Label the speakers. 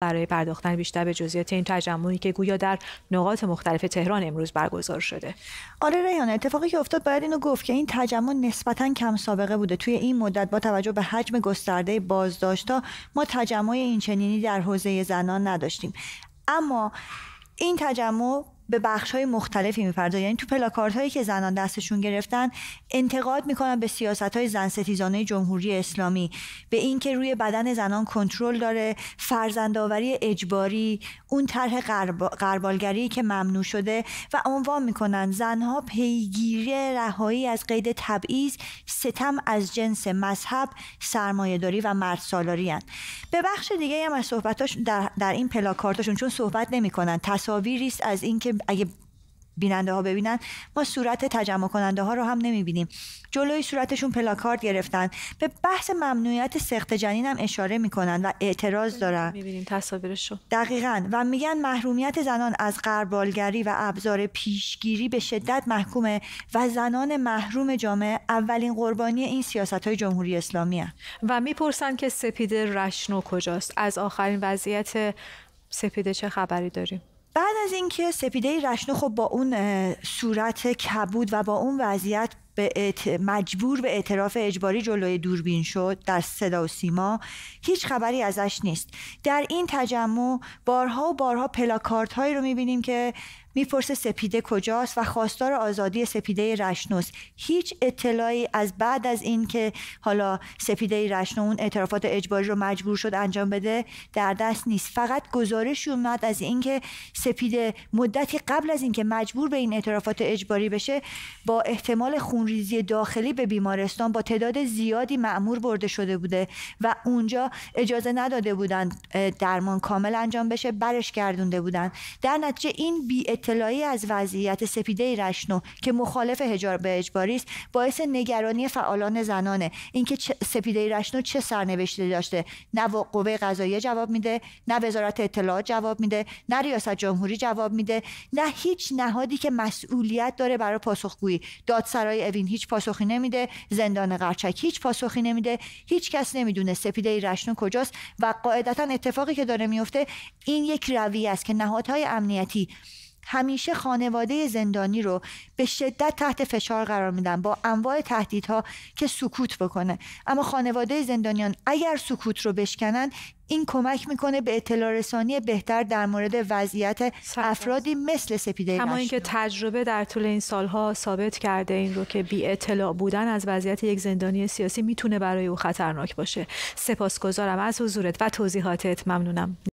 Speaker 1: برای پرداختن بیشتر به جزئیات این تجمعی که گویا در نقاط مختلف تهران امروز برگزار
Speaker 2: شده آره ریان اتفاقی که افتاد باید اینو گفت که این تجمع نسبتا کم سابقه بوده توی این مدت با توجه به حجم گسترده ها ما تجمع اینچنینی در حوزه زنان نداشتیم اما این تجمع به بخش های مختلفی میپردازه یعنی تو پلاکارت هایی که زنان دستشون گرفتن انتقاد میکنن به سیاست های زن ستیزانه جمهوری اسلامی به این که روی بدن زنان کنترل داره فرزندآوری اجباری اون طرح قربالگری که ممنوع شده و عنوان میکنن زنها پیگیری رهایی از قید تبعیض ستم از جنس مذهب سرمایهداری و سالاری هن. به بخش دیگه هم از صحبتاش در, در این پلاکارتشون چون صحبت نمیکنن تصاویری است از اینکه اگه بیننده ها ببینن ما صورت تجمع کننده ها رو هم نمیبینیم جلوی صورتشون پلاکارد گرفتن به بحث ممنوعیت سخت جنین هم اشاره میکنن و اعتراض دارن میبینیم دقیقا و میگن محرومیت زنان از قربالگری و ابزار پیشگیری به شدت محکومه و زنان محروم جامعه اولین قربانی این سیاست های جمهوری اسلامی هن. و میپرسن که سپیده رشنو کجاست از آخرین وضعیت
Speaker 1: سپیده چه خبری داریم
Speaker 2: بعد از اینکه سپیده رشنو خب با اون صورت کبود و با اون وضعیت به مجبور به اعتراف اجباری جلوی دوربین شد در صدا و سیما هیچ خبری ازش نیست در این تجمع بارها و بارها پلاکارت هایی رو میبینیم که میپرسه سپیده کجاست و خواستار آزادی سپیده رشنوس هیچ اطلاعی از بعد از این که حالا سپیده رشنو اون اعترافات اجباری رو مجبور شد انجام بده در دست نیست فقط گزارش اومد از اینکه سپیده مدتی قبل از اینکه مجبور به این اعترافات اجباری بشه با احتمال خونریزی داخلی به بیمارستان با تعداد زیادی معمور برده شده بوده و اونجا اجازه نداده بودند درمان کامل انجام بشه برش گردونده بودند. در نتیجه این بی اطلاعی از وضعیت سپیده رشنو که مخالف حجاب اجباری است باعث نگرانی فعالان زنانه اینکه سپیده رشنو چه سرنوشتی داشته نه قوه قضاییه جواب میده نه وزارت اطلاعات جواب میده نه ریاست جمهوری جواب میده نه هیچ نهادی که مسئولیت داره برای پاسخگویی دادسرای اوین هیچ پاسخی نمیده زندان قرچک هیچ پاسخی نمیده هیچ کس نمیدونه سپیده رشنو کجاست و قاعدتا اتفاقی که داره میفته این یک رویه است که نهادهای امنیتی همیشه خانواده زندانی رو به شدت تحت فشار قرار میدن با انواع تهدیدها که سکوت بکنه اما خانواده زندانیان اگر سکوت رو بشکنن این کمک میکنه به اطلاع رسانی بهتر در مورد وضعیت افرادی مثل سپیده اما اینکه
Speaker 1: تجربه در طول این سالها ثابت کرده این رو که بی اطلاع بودن از وضعیت یک زندانی سیاسی میتونه برای او خطرناک باشه سپاسگزارم از حضورت و توضیحاتت ممنونم